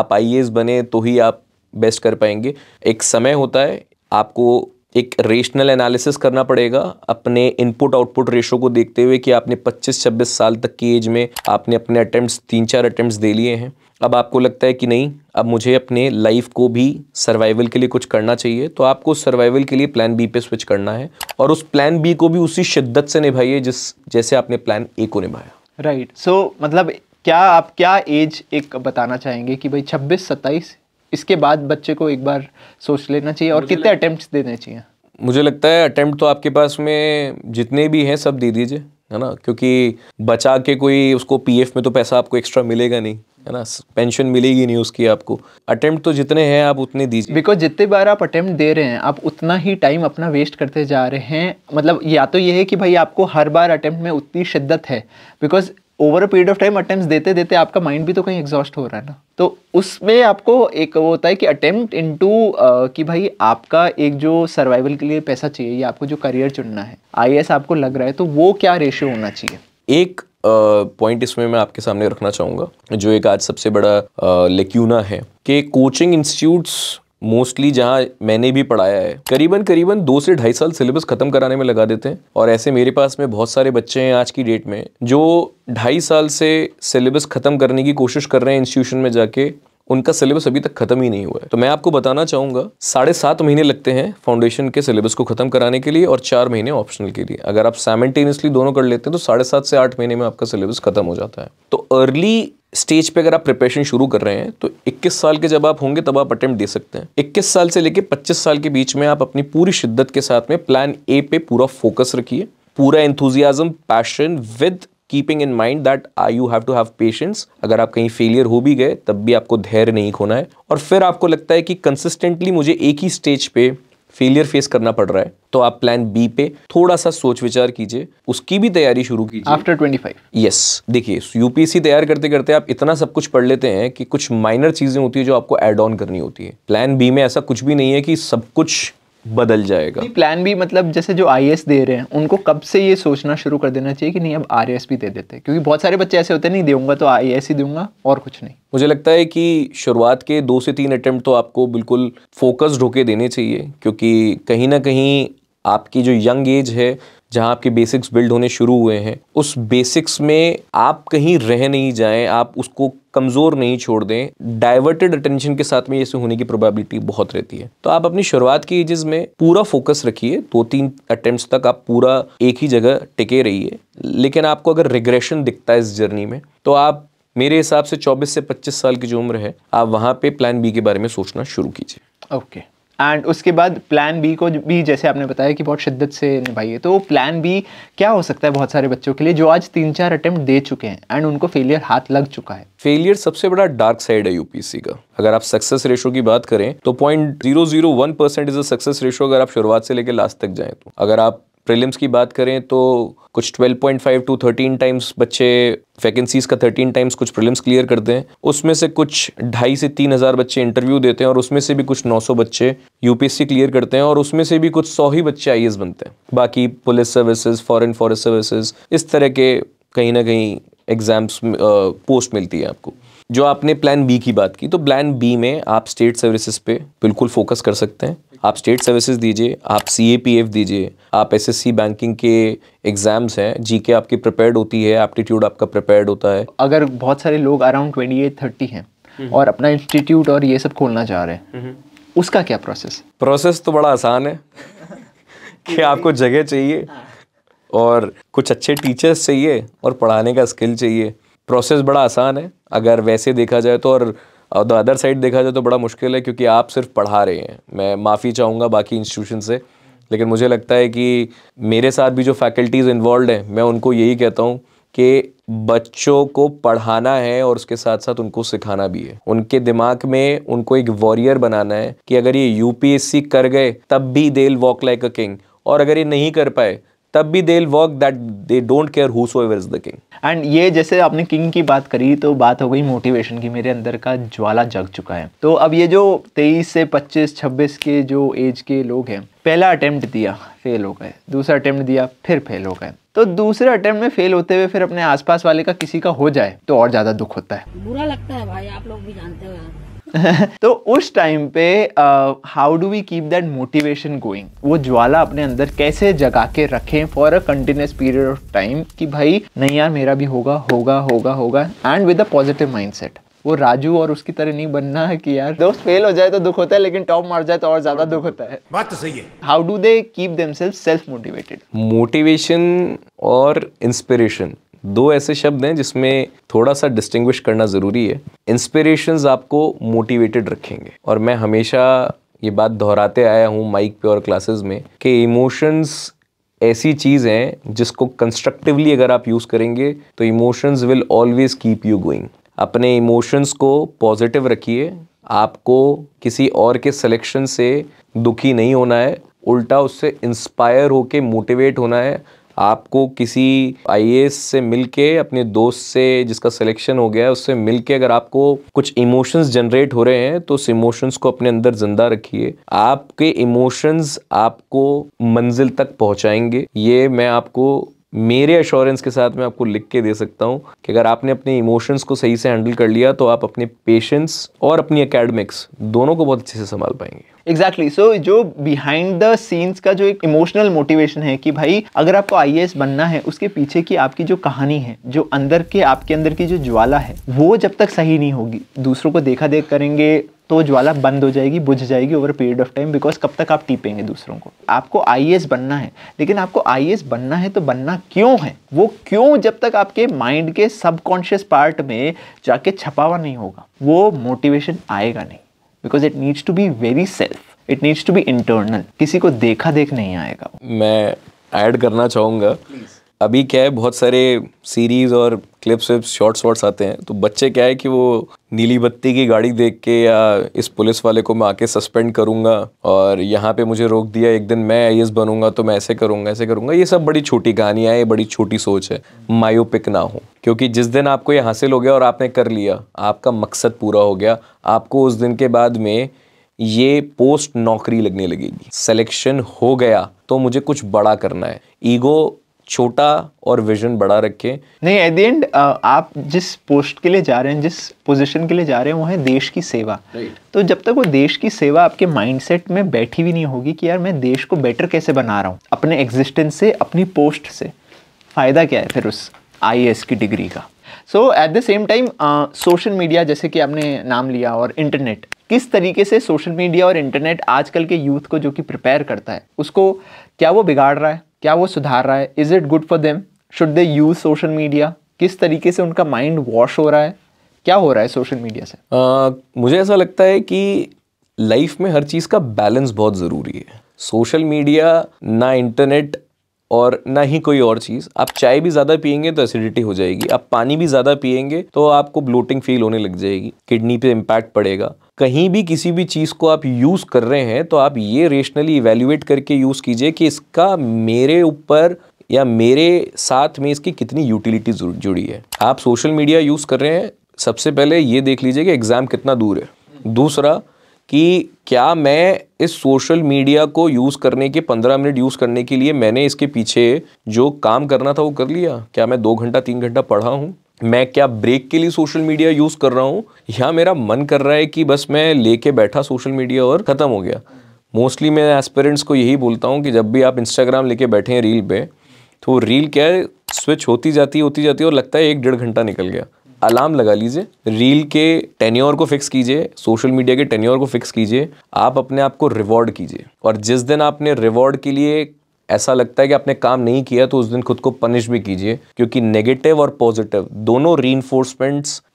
आप आई बने तो ही आप बेस्ट कर पाएंगे एक समय होता है आपको एक रेशनल एनालिसिस करना पड़ेगा अपने इनपुट आउटपुट रेशो को देखते हुए कि आपने 25-26 साल तक की एज में आपने अपने अटैम्प्ट तीन चार अटैम्प्ट दे लिए हैं अब आपको लगता है कि नहीं अब मुझे अपने लाइफ को भी सर्वाइवल के लिए कुछ करना चाहिए तो आपको सर्वाइवल के लिए प्लान बी पे स्विच करना है और उस प्लान बी को भी उसी शिद्दत से निभाइए जिस जैसे आपने प्लान ए को निभाया राइट right. सो so, मतलब क्या आप क्या एज एक बताना चाहेंगे कि भाई छब्बीस सत्ताईस इसके बाद बच्चे को एक बार सोच लेना चाहिए और कितने अटेम्प्ट देने चाहिए मुझे लगता है अटेम्प्ट तो आपके पास में जितने भी हैं सब दे दीजिए है ना क्योंकि बचा के कोई उसको पीएफ में तो पैसा आपको एक्स्ट्रा मिलेगा नहीं है ना पेंशन मिलेगी नहीं उसकी आपको अटेम्प्ट तो जितने हैं आप उतने दीजिए बिकॉज जितने बार आप अटेम्प्ट दे रहे हैं आप उतना ही टाइम अपना वेस्ट करते जा रहे हैं मतलब या तो ये है कि भाई आपको हर बार अटेम्प्ट में उतनी शिद्दत है because over a period of time attempt देते देते आपका माइंड भी तो कहीं एग्जॉस्ट हो रहा है ना तो उसमें आपको एक वो होता है कि अटेम्प्ट इनटू कि भाई आपका एक जो सर्वाइवल के लिए पैसा चाहिए या आपको जो करियर चुनना है आई आपको लग रहा है तो वो क्या रेशियो होना चाहिए एक पॉइंट uh, इसमें मैं आपके सामने रखना चाहूँगा जो एक आज सबसे बड़ा लेक्यूना है कि कोचिंग इंस्टीट्यूट्स मोस्टली जहाँ मैंने भी पढ़ाया है करीबन करीबन दो से ढाई साल सिलेबस ख़त्म कराने में लगा देते हैं और ऐसे मेरे पास में बहुत सारे बच्चे हैं आज की डेट में जो ढाई साल से सिलेबस ख़त्म करने की कोशिश कर रहे हैं इंस्टीट्यूशन में जाके उनका सिलेबस अभी तक खत्म ही नहीं हुआ है तो मैं आपको बताना चाहूंगा साढ़े सात महीने लगते हैं फाउंडेशन के सिलेबस को खत्म कराने के लिए और चार महीने ऑप्शनल के लिए अगर आप साइमल्टेनियसली दोनों कर लेते हैं तो साढ़े सात से आठ महीने में आपका सिलेबस खत्म हो जाता है तो अर्ली स्टेज पे अगर आप प्रिपरेशन शुरू कर रहे हैं तो 21 साल के जब आप होंगे तब आप अटेम्प्ट दे सकते हैं 21 साल से लेके 25 साल के बीच में आप अपनी पूरी शिद्दत के साथ में प्लान ए पे पूरा फोकस रखिए पूरा enthusiasm passion with keeping in mind that I you have to have patience अगर आप कहीं फेलियर हो भी गए तब भी आपको धैर्य नहीं खोना है और फिर आपको लगता है कि कंसिस्टेंटली मुझे एक ही स्टेज पे फेलियर फेस करना पड़ रहा है तो आप प्लान बी पे थोड़ा सा सोच विचार कीजिए उसकी भी तैयारी शुरू कीजिए आफ्टर ट्वेंटी फाइव यस देखिए यूपीएससी तैयार करते करते आप इतना सब कुछ पढ़ लेते हैं कि कुछ माइनर चीजें होती है जो आपको एड ऑन करनी होती है प्लान बी में ऐसा कुछ भी नहीं है कि सब कुछ बदल जाएगा प्लान भी मतलब जैसे जो आई दे रहे हैं उनको कब से ये सोचना शुरू कर देना चाहिए कि नहीं अब आर भी दे देते क्योंकि बहुत सारे बच्चे ऐसे होते हैं नहीं दूंगा तो आई ही दूंगा और कुछ नहीं मुझे लगता है कि शुरुआत के दो से तीन अटैम्प्ट तो आपको बिल्कुल फोकस्ड होके देने चाहिए क्योंकि कहीं ना कहीं आपकी जो यंग एज है जहाँ आपके बेसिक्स बिल्ड होने शुरू हुए हैं उस बेसिक्स में आप कहीं रह नहीं जाएं आप उसको कमज़ोर नहीं छोड़ दें डाइवर्टेड अटेंशन के साथ में ये होने की प्रोबेबिलिटी बहुत रहती है तो आप अपनी शुरुआत की एजेस में पूरा फोकस रखिए दो तीन अटेम्प्ट तक आप पूरा एक ही जगह टिके रहिए लेकिन आपको अगर रिग्रेशन दिखता है इस जर्नी में तो आप मेरे हिसाब से 24 से 25 साल की जो उम्र है आप वहाँ पे प्लान बी के बारे में सोचना शुरू कीजिए ओके okay. एंड उसके बाद प्लान बी को भी जैसे आपने बताया कि बहुत शिद्दत से निभाइए तो प्लान बी क्या हो सकता है बहुत सारे बच्चों के लिए जो आज तीन चार अटैम्प्ट दे चुके हैं एंड उनको फेलियर हाथ लग चुका है फेलियर सबसे बड़ा डार्क साइड है यूपीएससी का अगर आप सक्सेस रेशो की बात करें तो point zero zero one percent is a success ratio अगर आप शुरुआत से लेकर लास्ट तक जाए तो अगर आप प्रीलिम्स की बात करें तो कुछ 12.5 टू 13 टाइम्स बच्चे वैकेंसीज का 13 टाइम्स कुछ प्रीलिम्स क्लियर करते हैं उसमें से कुछ ढाई से तीन हज़ार बच्चे इंटरव्यू देते हैं और उसमें से भी कुछ 900 बच्चे यूपीएससी क्लियर करते हैं और उसमें से भी कुछ सौ ही बच्चे आई बनते हैं बाकी police services foreign forest services इस तरह के कहीं ना कहीं एग्ज़ाम्स पोस्ट मिलती है आपको जो आपने प्लान बी की बात की तो प्लान बी में आप स्टेट सर्विसेज पे बिल्कुल फोकस कर सकते हैं आप स्टेट सर्विसेज दीजिए आप सी दीजिए आप एसएससी बैंकिंग के एग्जाम्स हैं जीके आपकी प्रिपेयर्ड होती है एप्टीट्यूड आपका प्रिपेयर्ड होता है अगर बहुत सारे लोग अराउंड ट्वेंटी एट थर्टी हैं और अपना इंस्टीट्यूट और ये सब खोलना चाह रहे हैं उसका क्या प्रोसेस प्रोसेस तो बड़ा आसान है कि आपको जगह चाहिए और कुछ अच्छे टीचर्स चाहिए और पढ़ाने का स्किल चाहिए प्रोसेस बड़ा आसान है अगर वैसे देखा जाए तो और और द अदर साइड देखा जाए तो बड़ा मुश्किल है क्योंकि आप सिर्फ पढ़ा रहे हैं मैं माफ़ी चाहूँगा बाकी इंस्टीट्यूशन से लेकिन मुझे लगता है कि मेरे साथ भी जो फैकल्टीज़ इन्वॉल्व हैं मैं उनको यही कहता हूँ कि बच्चों को पढ़ाना है और उसके साथ साथ उनको सिखाना भी है उनके दिमाग में उनको एक वॉरियर बनाना है कि अगर ये यूपीएससी कर गए तब भी देल वॉक लाइक अ किंग और अगर ये नहीं कर पाए तब भी they work that they don't care who so ever is the king and ये जैसे आपने किंग की बात करी तो बात हो गई मोटिवेशन की मेरे अंदर का ज्वाला जग चुका है तो अब ये जो 23 से 25 26 के जो एज के लोग हैं पहला अटेम्प्ट दिया फेल हो गए दूसरा अटेम्प्ट दिया फिर फेल हो गए तो दूसरे अटेम्प्ट में फेल होते हुए फिर अपने आसपास वाले का किसी का हो जाए तो और ज़्यादा दुख होता है बुरा लगता है भाई आप लोग भी जानते हो तो उस टाइम पे how do we keep that motivation going वो ज्वाला अपने अंदर कैसे जगा के रखें for a continuous period of time कि भाई नहीं यार मेरा भी होगा होगा होगा होगा and with a positive mindset वो राजू और उसकी तरह नहीं बनना है कि यार दोस्त फेल हो जाए तो दुख होता है लेकिन टॉप मार जाए तो और ज्यादा दुख होता है बात तो सही है how do they keep themselves self motivated motivation और इंस्पिरेशन दो ऐसे शब्द हैं जिसमें थोड़ा सा डिस्टिंग्विश करना ज़रूरी है इंस्पिरेशन आपको मोटिवेटेड रखेंगे और मैं हमेशा ये बात दोहराते आया हूँ माइक पे और क्लासेस में कि इमोशंस ऐसी चीज़ हैं जिसको कंस्ट्रक्टिवली अगर आप यूज़ करेंगे तो emotions will always keep you going अपने इमोशंस को पॉजिटिव रखिए आपको किसी और के सिलेक्शन से दुखी नहीं होना है उल्टा उससे इंस्पायर होके मोटिवेट होना है आपको किसी आई से मिल के अपने दोस्त से जिसका सिलेक्शन हो गया है उससे मिल के अगर आपको कुछ इमोशंस जनरेट हो रहे हैं तो उस इमोशंस को अपने अंदर जिंदा रखिए आपके इमोशंस आपको मंजिल तक पहुंचाएंगे ये मैं आपको मेरे अश्योरेंस के साथ मैं आपको लिख के दे सकता हूँ कि अगर आपने अपने इमोशंस को सही से हैंडल कर लिया तो आप अपने पेशेंस और अपनी एकेडमिक्स दोनों को बहुत अच्छे से संभाल पाएंगे एग्जैक्टली exactly. सो so, जो बिहाइंड द सीन्स का जो एक इमोशनल मोटिवेशन है कि भाई अगर आपको आई बनना है उसके पीछे की आपकी जो कहानी है जो अंदर के आपके अंदर की जो ज्वाला है वो जब तक सही नहीं होगी दूसरों को देखा देख करेंगे तो ज्वाला बंद हो जाएगी बुझ जाएगी over period of time because कब तक आप टीपेंगे दूसरों को आपको आई बनना है लेकिन आपको आई बनना है तो बनना क्यों है वो क्यों जब तक आपके माइंड के सबकॉन्शियस पार्ट में जाके छपा हुआ नहीं होगा वो मोटिवेशन आएगा नहीं because it needs to be very self it needs to be internal किसी को देखा देख नहीं आएगा मैं ऐड करना चाहूँगा अभी क्या है बहुत सारे सीरीज़ और क्लिप्स विप्स शॉर्ट्स वॉर्ट्स आते हैं तो बच्चे क्या है कि वो नीली बत्ती की गाड़ी देख के या इस पुलिस वाले को मैं आके सस्पेंड करूंगा और यहाँ पे मुझे रोक दिया एक दिन मैं आई बनूंगा तो मैं ऐसे करूँगा ऐसे करूंगा ये सब बड़ी छोटी कहानियाँ हैं ये बड़ी छोटी सोच है मायोपिक ना हो क्योंकि जिस दिन आपको ये हासिल हो गया और आपने कर लिया आपका मकसद पूरा हो गया आपको उस दिन के बाद में ये पोस्ट नौकरी लगने लगेगी सिलेक्शन हो गया तो मुझे कुछ बड़ा करना है ईगो छोटा और विजन बड़ा रखें नहीं एट द एंड आप जिस पोस्ट के लिए जा रहे हैं जिस पोजीशन के लिए जा रहे हैं वो है देश की सेवा right. तो जब तक वो देश की सेवा आपके माइंडसेट में बैठी भी नहीं होगी कि यार मैं देश को बेटर कैसे बना रहा हूँ अपने एग्जिस्टेंस से अपनी पोस्ट से फ़ायदा क्या है फिर उस आई की डिग्री का so at the same time social media जैसे कि आपने नाम लिया और इंटरनेट किस तरीके से सोशल मीडिया और इंटरनेट आजकल के यूथ को जो कि प्रिपेयर करता है उसको क्या वो बिगाड़ रहा है क्या वो सुधार रहा है is it good for them should they use social media किस तरीके से उनका माइंड वॉश हो रहा है क्या हो रहा है सोशल मीडिया से uh, मुझे ऐसा लगता है कि लाइफ में हर चीज़ का बैलेंस बहुत ज़रूरी है सोशल मीडिया ना इंटरनेट और ना ही कोई और चीज़ आप चाय भी ज़्यादा पियेंगे तो एसिडिटी हो जाएगी आप पानी भी ज़्यादा पियेंगे तो आपको ब्लोटिंग फील होने लग जाएगी किडनी पे इम्पैक्ट पड़ेगा कहीं भी किसी भी चीज़ को आप यूज़ कर रहे हैं तो आप ये रेशनली इवेल्युएट करके यूज़ कीजिए कि इसका मेरे ऊपर या मेरे साथ में इसकी कितनी यूटिलिटी जुड़ी है आप सोशल मीडिया यूज़ कर रहे हैं सबसे पहले ये देख लीजिए कि एग्ज़ाम कितना दूर है दूसरा कि क्या मैं इस सोशल मीडिया को यूज़ करने के पंद्रह मिनट यूज़ करने के लिए मैंने इसके पीछे जो काम करना था वो कर लिया क्या मैं दो घंटा तीन घंटा पढ़ा हूँ मैं क्या ब्रेक के लिए सोशल मीडिया यूज़ कर रहा हूँ या मेरा मन कर रहा है कि बस मैं लेके बैठा सोशल मीडिया और ख़त्म हो गया मोस्टली मैं एस्पेरेंट्स को यही बोलता हूँ कि जब भी आप इंस्टाग्राम लेके बैठे हैं रील पे तो रील क्या है स्विच होती जाती होती जाती है और लगता है एक डेढ़ घंटा निकल गया अलार्म लगा लीजिए रील के टेन्योर को फिक्स कीजिए सोशल मीडिया के टेन्योर को फिक्स कीजिए आप अपने आप को रिवॉर्ड कीजिए और जिस दिन आपने रिवॉर्ड के लिए ऐसा लगता है कि आपने काम नहीं किया तो उस दिन खुद को पनिश भी कीजिए क्योंकि नेगेटिव और पॉजिटिव दोनों री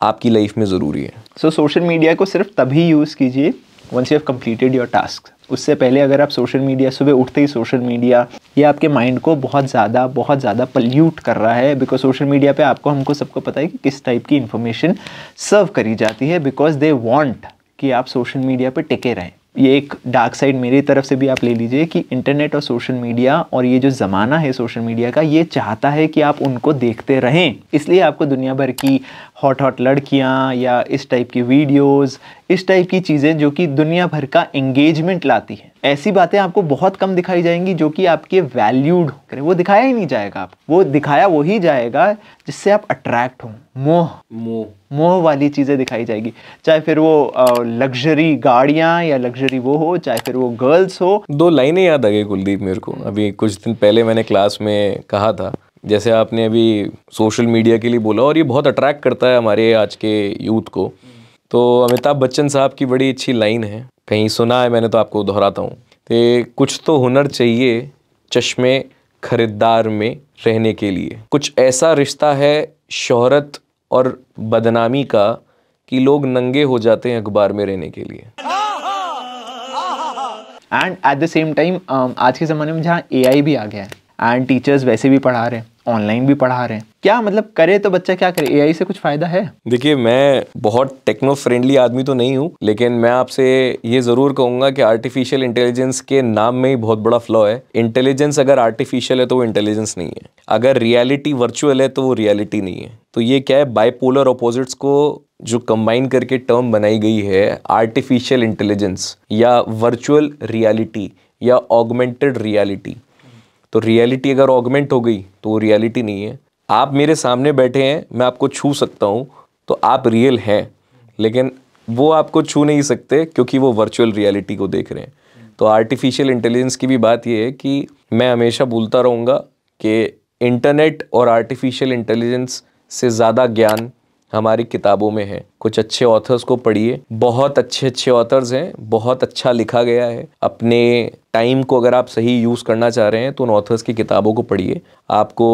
आपकी लाइफ में ज़रूरी है सो सोशल मीडिया को सिर्फ तभी यूज़ कीजिए once you have completed your task उससे पहले अगर आप सोशल मीडिया सुबह उठते ही सोशल मीडिया ये आपके माइंड को बहुत ज़्यादा बहुत ज़्यादा पल्यूट कर रहा है बिकॉज सोशल मीडिया पे आपको हमको सबको पता है कि किस टाइप की इन्फॉर्मेशन सर्व करी जाती है बिकॉज दे वॉन्ट कि आप सोशल मीडिया पे टिके रहें ये एक डार्क साइड मेरी तरफ से भी आप ले लीजिए कि इंटरनेट और सोशल मीडिया और ये जो ज़माना है सोशल मीडिया का ये चाहता है कि आप उनको देखते रहें इसलिए आपको दुनिया भर की हॉट हॉट लड़कियाँ या इस टाइप की वीडियोस इस टाइप की चीज़ें जो कि दुनिया भर का एंगेजमेंट लाती हैं ऐसी बातें आपको बहुत कम दिखाई जाएंगी जो कि आपके वैल्यूड करें वो दिखाया ही नहीं जाएगा आप वो दिखाया वही जाएगा जिससे आप अट्रैक्ट हों मोह मोह मोह वाली चीज़ें दिखाई जाएगी चाहे फिर वो लग्जरी गाड़ियाँ या लग्जरी वो हो चाहे फिर वो गर्ल्स हो दो लाइनें याद आ गई कुलदीप मेरे को अभी कुछ दिन पहले मैंने क्लास में कहा था जैसे आपने अभी सोशल मीडिया के लिए बोला और ये बहुत अट्रैक्ट करता है हमारे आज के यूथ को तो अमिताभ बच्चन साहब की बड़ी अच्छी लाइन है कहीं सुना है मैंने तो आपको दोहराता हूँ तो कुछ तो हुनर चाहिए चश्मे खरीदार में रहने के लिए कुछ ऐसा रिश्ता है शोहरत और बदनामी का कि लोग नंगे हो जाते हैं अखबार में रहने के लिए and at the same time आज के ज़माने में जहाँ ए भी आ गया है एंड टीचर्स वैसे भी पढ़ा रहे हैं ऑनलाइन भी पढ़ा रहे हैं क्या मतलब करे तो बच्चा क्या करे एआई से कुछ फायदा है देखिए मैं बहुत टेक्नो फ्रेंडली आदमी तो नहीं हूँ लेकिन मैं आपसे ये जरूर कहूंगा कि आर्टिफिशियल इंटेलिजेंस के नाम में ही बहुत बड़ा फ्लॉ है इंटेलिजेंस अगर आर्टिफिशियल है तो वो इंटेलिजेंस नहीं है अगर रियलिटी वर्चुअल है तो वो रियलिटी नहीं है तो ये क्या है बाइपोलर अपोजिट्स को जो कंबाइन करके टर्म बनाई गई है आर्टिफिशियल इंटेलिजेंस या वर्चुअल रियलिटी या ऑगमेंटेड रियलिटी तो रियलिटी अगर ऑगमेंट हो गई तो वो रियलिटी नहीं है आप मेरे सामने बैठे हैं मैं आपको छू सकता हूँ तो आप रियल हैं लेकिन वो आपको छू नहीं सकते क्योंकि वो वर्चुअल रियलिटी को देख रहे हैं तो आर्टिफिशियल इंटेलिजेंस की भी बात ये है कि मैं हमेशा बोलता रहूँगा कि इंटरनेट और आर्टिफिशियल इंटेलिजेंस से ज़्यादा ज्ञान हमारी किताबों में है कुछ अच्छे ऑथर्स को पढ़िए बहुत अच्छे अच्छे ऑथर्स हैं बहुत अच्छा लिखा गया है अपने टाइम को अगर आप सही यूज़ करना चाह रहे हैं तो उन ऑथर्स की किताबों को पढ़िए आपको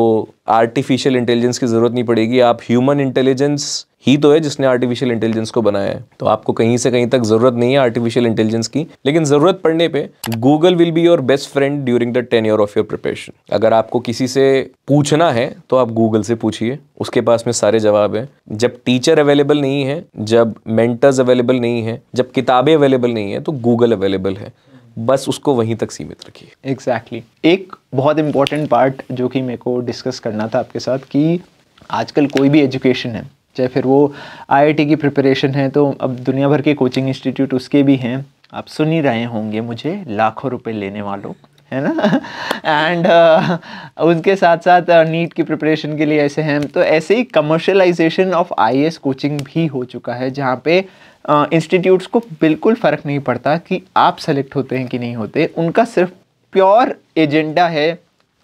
आर्टिफिशियल इंटेलिजेंस की ज़रूरत नहीं पड़ेगी आप ह्यूमन इंटेलिजेंस ही तो है जिसने आर्टिफिशियल इंटेलिजेंस को बनाया है तो आपको कहीं से कहीं तक ज़रूरत नहीं है आर्टिफिशियल इंटेलिजेंस की लेकिन ज़रूरत पड़ने पे Google will be your best friend during the ten year of your preparation अगर आपको किसी से पूछना है तो आप गूगल से पूछिए उसके पास में सारे जवाब हैं जब टीचर अवेलेबल नहीं है जब मेंटर्स अवेलेबल नहीं है जब किताबें अवेलेबल नहीं है तो गूगल अवेलेबल है बस उसको वहीं तक सीमित रखिए एग्जैक्टली exactly. एक बहुत इंपॉर्टेंट पार्ट जो कि मेरे को डिस्कस करना था आपके साथ कि आजकल कोई भी एजुकेशन है चाहे फिर वो आईआईटी की प्रिपरेशन है तो अब दुनिया भर के कोचिंग इंस्टीट्यूट उसके भी हैं आप सुन ही रहे होंगे मुझे लाखों रुपए लेने वालों है ना एंड uh, उसके साथ साथ नीट uh, की प्रिपरेशन के लिए ऐसे हैं तो ऐसे ही कमर्शलाइजेशन ऑफ आई कोचिंग भी हो चुका है जहाँ पे इंस्टीट्यूट्स uh, को बिल्कुल फ़र्क नहीं पड़ता कि आप सेलेक्ट होते हैं कि नहीं होते उनका सिर्फ प्योर एजेंडा है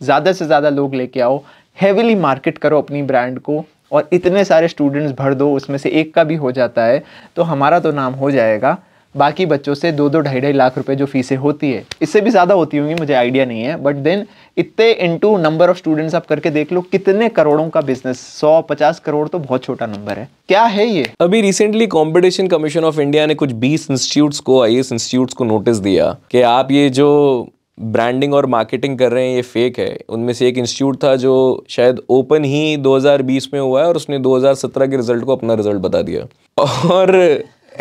ज़्यादा से ज़्यादा लोग लेके आओ हैविली मार्केट करो अपनी ब्रांड को और इतने सारे स्टूडेंट्स भर दो उसमें से एक का भी हो जाता है तो हमारा तो नाम हो जाएगा बाकी बच्चों से दो दो ढाई ढाई लाख रुपए जो फीसें होती है इससे भी ज़्यादा होती होंगी मुझे आइडिया नहीं है बट देन इतने इनटू नंबर ऑफ स्टूडेंट्स आप करके देख लो कितने करोड़ों का बिजनेस सौ पचास करोड़ तो बहुत छोटा नंबर है क्या है ये अभी recently competition commission of India ने कुछ बीस इंस्टीट्यूट को आई इंस्टीट्यूट को नोटिस दिया कि आप ये जो ब्रांडिंग और मार्केटिंग कर रहे हैं ये फेक है उनमें से एक इंस्टीट्यूट था जो शायद ओपन ही 2020 में हुआ है और उसने 2017 के रिजल्ट को अपना रिजल्ट बता दिया और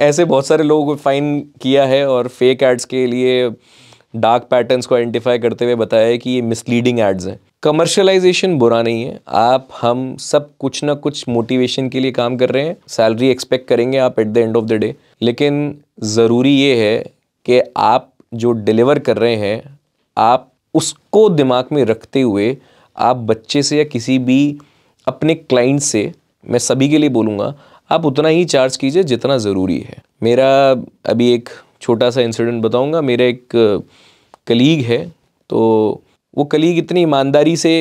ऐसे बहुत सारे लोगों को फाइन किया है और फेक एड्स के लिए डार्क पैटर्न्स को आइडेंटिफाई करते हुए बताया है कि ये मिसलीडिंग एड्स हैं कमर्शलाइजेशन बुरा नहीं है आप हम सब कुछ ना कुछ मोटिवेशन के लिए काम कर रहे हैं सैलरी एक्सपेक्ट करेंगे आप at the end of the day लेकिन ज़रूरी ये है कि आप जो डिलीवर कर रहे हैं आप उसको दिमाग में रखते हुए आप बच्चे से या किसी भी अपने क्लाइंट से मैं सभी के लिए बोलूँगा आप उतना ही चार्ज कीजिए जितना ज़रूरी है मेरा अभी एक छोटा सा इंसिडेंट बताऊंगा मेरा एक कलीग है तो वो कलीग इतनी ईमानदारी से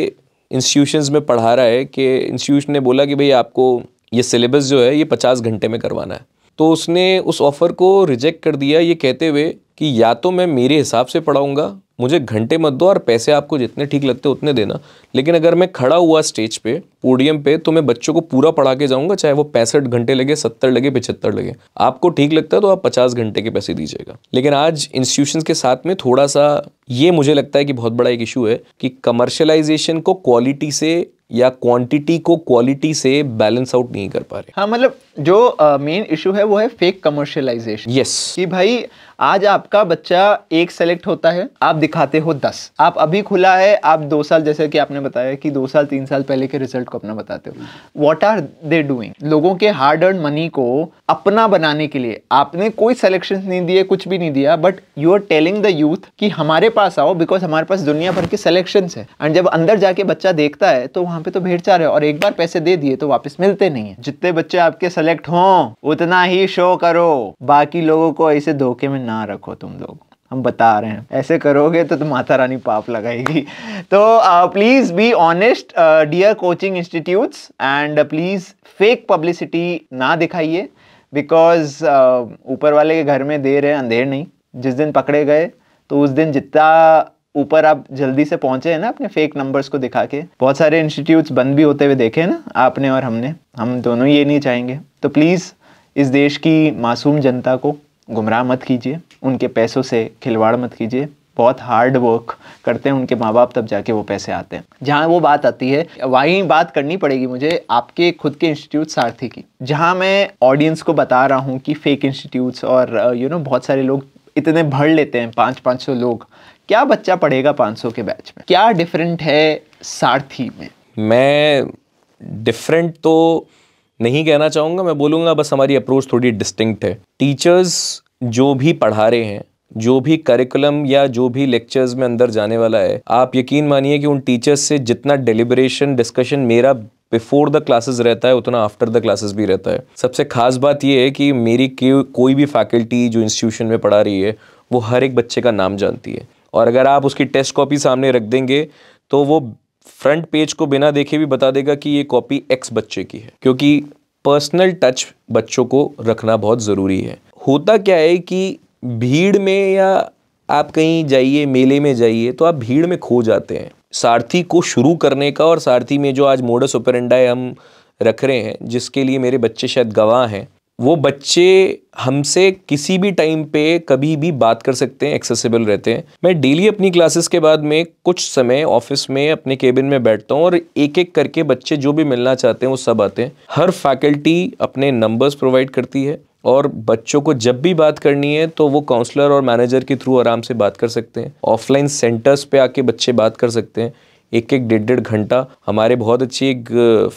इंस्टीट्यूशंस में पढ़ा रहा है कि इंस्टीट्यूशन ने बोला कि भाई आपको ये सिलेबस जो है ये पचास घंटे में करवाना है तो उसने उस ऑफ़र को रिजेक्ट कर दिया ये कहते हुए कि या तो मैं मेरे हिसाब से पढ़ाऊँगा मुझे घंटे मत दो और पैसे आपको जितने ठीक लगते उतने देना लेकिन अगर मैं खड़ा हुआ स्टेज पे पोडियम पे तो मैं बच्चों को पूरा पढ़ा के जाऊंगा चाहे वो पैंसठ घंटे लगे सत्तर लगे पिछहत्तर लगे आपको ठीक लगता है तो आप पचास घंटे के पैसे दीजिएगा लेकिन आज इंस्टीट्यूशन के साथ में थोड़ा सा ये मुझे लगता है कि बहुत बड़ा एक इशू है कि कमर्शलाइजेशन को क्वालिटी से या क्वांटिटी को क्वालिटी से बैलेंस आउट नहीं कर पा रहे हाँ मतलब जो मेन uh, इशू है वो है फेक कमर्शियलाइजेशन यस yes. कि भाई आज आपका बच्चा एक सेलेक्ट होता है आप दिखाते हो दस आप अभी खुला है आप दो साल जैसे कि आपने बताया कि दो साल तीन साल पहले के रिजल्ट को अपना बताते हो वॉट आर दे डूइंग लोगों के हार्ड अर्न मनी को अपना बनाने के लिए आपने कोई सिलेक्शन नहीं दिए कुछ भी नहीं दिया but you are telling the youth कि हमारे पास आओ बिकॉज हमारे पास दुनिया भर के सिलेक्शन है एंड जब अंदर जाके बच्चा देखता है तो वहां पे तो भेड़ चार है और एक बार पैसे दे दिए तो वापस मिलते नहीं है जितने बच्चे आपके सेलेक्ट हों उतना ही शो करो बाकी लोगों को ऐसे धोखे में ना रखो तुम लोग हम बता रहे हैं ऐसे करोगे तो, तो माता रानी पाप लगाएगी तो please be honest dear coaching institutes and please fake publicity ना दिखाइए बिकॉज ऊपर वाले के घर में देर है अंधेर नहीं जिस दिन पकड़े गए तो उस दिन जितना ऊपर आप जल्दी से पहुंचे हैं ना अपने फेक नंबर्स को दिखा के बहुत सारे इंस्टीट्यूट्स बंद भी होते हुए देखे हैं ना आपने और हमने हम दोनों ये नहीं चाहेंगे तो प्लीज़ इस देश की मासूम जनता को गुमराह मत कीजिए उनके पैसों से खिलवाड़ मत कीजिए बहुत हार्ड वर्क करते हैं उनके माँ बाप तब जाके वो पैसे आते हैं जहाँ वो बात आती है वहीं बात करनी पड़ेगी मुझे आपके खुद के इंस्टीट्यूट सारथी की जहाँ मैं ऑडियंस को बता रहा हूँ कि फेक इंस्टीट्यूट्स और यू uh, नो बहुत सारे लोग इतने भर लेते हैं पाँच पाँच सौ लोग क्या बच्चा पढ़ेगा पाँच सौ के बैच में क्या डिफरेंट है सारथी में मैं डिफरेंट तो नहीं कहना चाहूँगा मैं बोलूँगा बस हमारी अप्रोच थोड़ी डिस्टिंक्ट है टीचर्स जो भी पढ़ा रहे हैं जो भी करिकुलम या जो भी लेक्चर्स में अंदर जाने वाला है आप यकीन मानिए कि उन टीचर्स से जितना डिलिब्रेशन डिस्कशन मेरा बिफोर द क्लासेस रहता है उतना आफ्टर द क्लासेस भी रहता है सबसे खास बात यह है कि मेरी कोई भी फैकल्टी जो इंस्टीट्यूशन में पढ़ा रही है वो हर एक बच्चे का नाम जानती है और अगर आप उसकी टेस्ट कॉपी सामने रख देंगे तो वो फ्रंट पेज को बिना देखे भी बता देगा कि ये कॉपी एक्स बच्चे की है क्योंकि पर्सनल टच बच्चों को रखना बहुत ज़रूरी है होता क्या है कि भीड़ में या आप कहीं जाइए मेले में जाइए तो आप भीड़ में खो जाते हैं सारथी को शुरू करने का और सारथी में जो आज मोडस ओपरेंडाई हम रख रहे हैं जिसके लिए मेरे बच्चे शायद गवाह हैं वो बच्चे हमसे किसी भी टाइम पे कभी भी बात कर सकते हैं एक्सेसिबल रहते हैं मैं डेली अपनी क्लासेस के बाद में कुछ समय ऑफिस में अपने केबिन में बैठता हूँ और एक एक करके बच्चे जो भी मिलना चाहते हैं वो सब आते हैं हर फैकल्टी अपने नंबर्स प्रोवाइड करती है और बच्चों को जब भी बात करनी है तो वो काउंसलर और मैनेजर के थ्रू आराम से बात कर सकते हैं ऑफलाइन सेंटर्स पे आके बच्चे बात कर सकते हैं एक एक डेढ़ डेढ़ घंटा हमारे बहुत अच्छी एक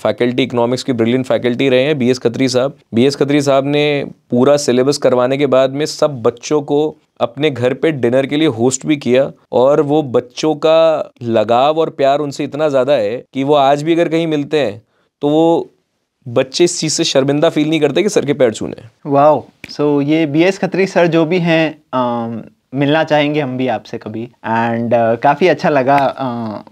फैकल्टी इकोनॉमिक्स की ब्रिलियंट फैकल्टी रहे हैं बी एस खत्री साहब बी एस खत्री साहब ने पूरा सिलेबस करवाने के बाद में सब बच्चों को अपने घर पे डिनर के लिए होस्ट भी किया और वो बच्चों का लगाव और प्यार उनसे इतना ज़्यादा है कि वो आज भी अगर कहीं मिलते हैं तो वो बच्चे इस चीज़ से शर्मिंदा फील नहीं करते कि सर के पैर छूने वाह सो so, ये बी एस खत्री सर जो भी हैं मिलना चाहेंगे हम भी आपसे कभी एंड uh, काफ़ी अच्छा लगा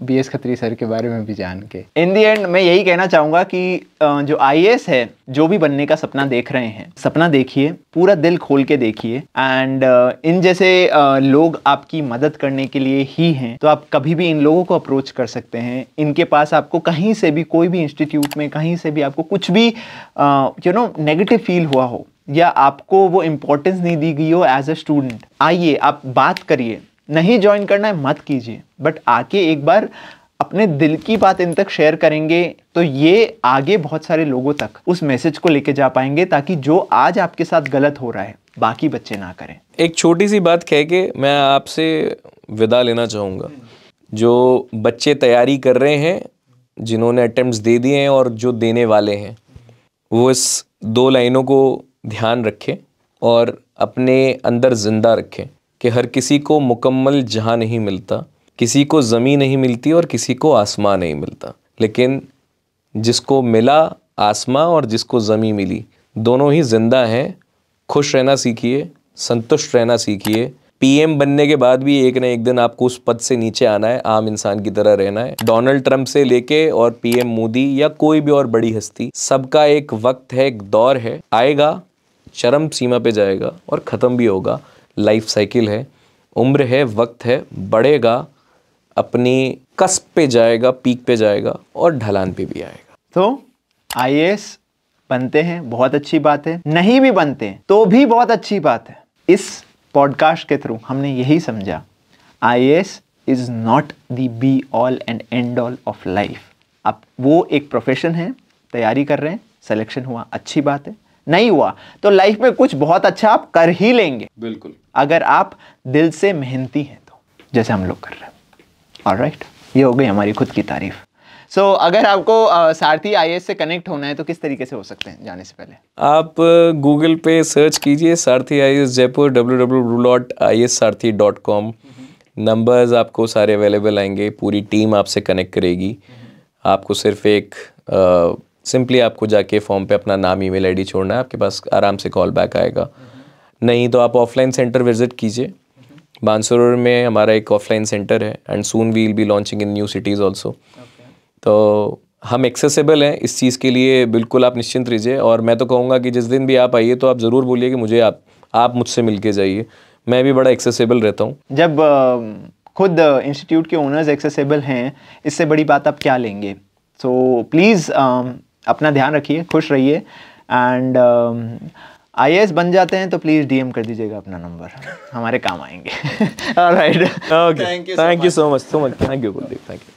B uh, S Khatri sir के बारे में भी जान के इन दी एंड मैं यही कहना चाहूँगा कि uh, जो आई है जो भी बनने का सपना देख रहे हैं सपना देखिए पूरा दिल खोल के देखिए एंड uh, इन जैसे uh, लोग आपकी मदद करने के लिए ही हैं तो आप कभी भी इन लोगों को अप्रोच कर सकते हैं इनके पास आपको कहीं से भी कोई भी इंस्टीट्यूट में कहीं से भी आपको कुछ भी यू नो नेगेटिव फील हुआ हो या आपको वो इम्पोर्टेंस नहीं दी गई हो एज अ स्टूडेंट आइए आप बात करिए नहीं ज्वाइन करना है मत कीजिए बट आके एक बार अपने दिल की बात इन तक शेयर करेंगे तो ये आगे बहुत सारे लोगों तक उस मैसेज को लेके जा पाएंगे ताकि जो आज आपके साथ गलत हो रहा है बाकी बच्चे ना करें एक छोटी सी बात कह के मैं आपसे विदा लेना चाहूँगा जो बच्चे तैयारी कर रहे हैं जिन्होंने अटेम्प्ट दे दिए हैं और जो देने वाले हैं वो इस दो लाइनों को ध्यान रखें और अपने अंदर ज़िंदा रखें कि हर किसी को मुकम्मल जहाँ नहीं मिलता किसी को ज़मीन नहीं मिलती और किसी को आसमां नहीं मिलता लेकिन जिसको मिला आसमां और जिसको ज़मी मिली दोनों ही ज़िंदा हैं खुश रहना सीखिए संतुष्ट रहना सीखिए पीएम बनने के बाद भी एक ना एक दिन आपको उस पद से नीचे आना है आम इंसान की तरह रहना है डोनाल्ड ट्रंप से लेके और पीएम मोदी या कोई भी और बड़ी हस्ती सबका एक वक्त है एक दौर है आएगा चरम सीमा पे जाएगा और ख़त्म भी होगा लाइफ साइकिल है उम्र है वक्त है बढ़ेगा अपनी कस्ब पे जाएगा पीक पे जाएगा और ढलान पे भी आएगा तो आई बनते हैं बहुत अच्छी बात है नहीं भी बनते हैं तो भी बहुत अच्छी बात है इस पॉडकास्ट के थ्रू हमने यही समझा I is not the be all and end all of life आप वो एक प्रोफेशन है तैयारी कर रहे हैं सिलेक्शन हुआ अच्छी बात है नहीं हुआ तो लाइफ में कुछ बहुत अच्छा आप कर ही लेंगे बिल्कुल अगर आप दिल से मेहनती हैं तो जैसे हम लोग कर रहे हैं और राइट ये हो गई हमारी खुद की तारीफ सो so, अगर आपको सारथी आई से कनेक्ट होना है तो किस तरीके से हो सकते हैं जाने से पहले आप गूगल पे सर्च कीजिए Sarthi I Jaipur W W dot I S Sarthi dot com numbers आपको सारे अवेलेबल आएंगे पूरी टीम आपसे कनेक्ट करेगी आपको सिर्फ एक सिंपली आपको जाके फॉर्म पे अपना नाम ईमेल आईडी छोड़ना है आपके पास आराम से कॉल बैक आएगा नहीं तो आप ऑफलाइन सेंटर विजिट कीजिए बांसुर में हमारा एक ऑफलाइन सेंटर है and soon will be launching in new cities also तो हम एक्सेसिबल हैं इस चीज़ के लिए बिल्कुल आप निश्चिंत रहिए और मैं तो कहूँगा कि जिस दिन भी आप आइए तो आप ज़रूर बोलिए कि मुझे आप आप मुझसे मिल के जाइए मैं भी बड़ा एक्सेसिबल रहता हूँ जब खुद इंस्टीट्यूट के ओनर्स एक्सेसिबल हैं इससे बड़ी बात आप क्या लेंगे सो so, प्लीज़ अपना ध्यान रखिए खुश रहिए एंड आई बन जाते हैं तो प्लीज़ डीएम कर दीजिएगा अपना नंबर हमारे काम आएंगे thank you so much so much thank you Kuldeep thank you